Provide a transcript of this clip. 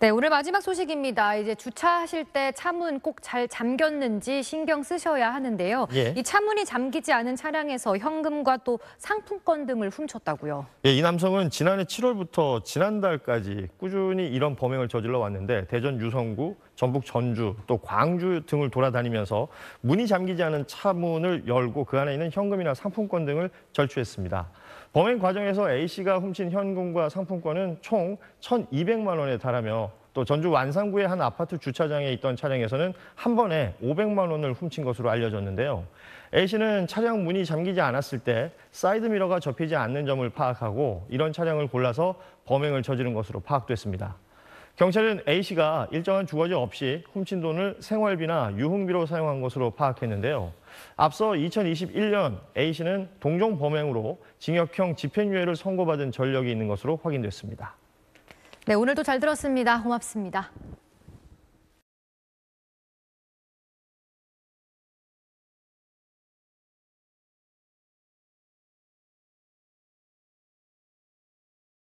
네, 오늘 마지막 소식입니다. 이제 주차하실 때 차문 꼭 잘 잠겼는지 신경 쓰셔야 하는데요. 예. 이 차문이 잠기지 않은 차량에서 현금과 또 상품권 등을 훔쳤다고요. 예, 이 남성은 지난해 7월부터 지난달까지 꾸준히 이런 범행을 저질러 왔는데 대전 유성구, 전북 전주, 또 광주 등을 돌아다니면서 문이 잠기지 않은 차문을 열고 그 안에 있는 현금이나 상품권 등을 절취했습니다. 범행 과정에서 A씨가 훔친 현금과 상품권은 총 1,200만 원에 달하며 또 전주 완산구의 한 아파트 주차장에 있던 차량에서는 한 번에 500만 원을 훔친 것으로 알려졌는데요. A씨는 차량 문이 잠기지 않았을 때 사이드미러가 접히지 않는 점을 파악하고 이런 차량을 골라서 범행을 저지른 것으로 파악됐습니다. 경찰은 A씨가 일정한 주거지 없이 훔친 돈을 생활비나 유흥비로 사용한 것으로 파악했는데요. 앞서 2021년 A씨는 동종 범행으로 징역형 집행유예를 선고받은 전력이 있는 것으로 확인됐습니다. 네, 오늘도 잘 들었습니다. 고맙습니다.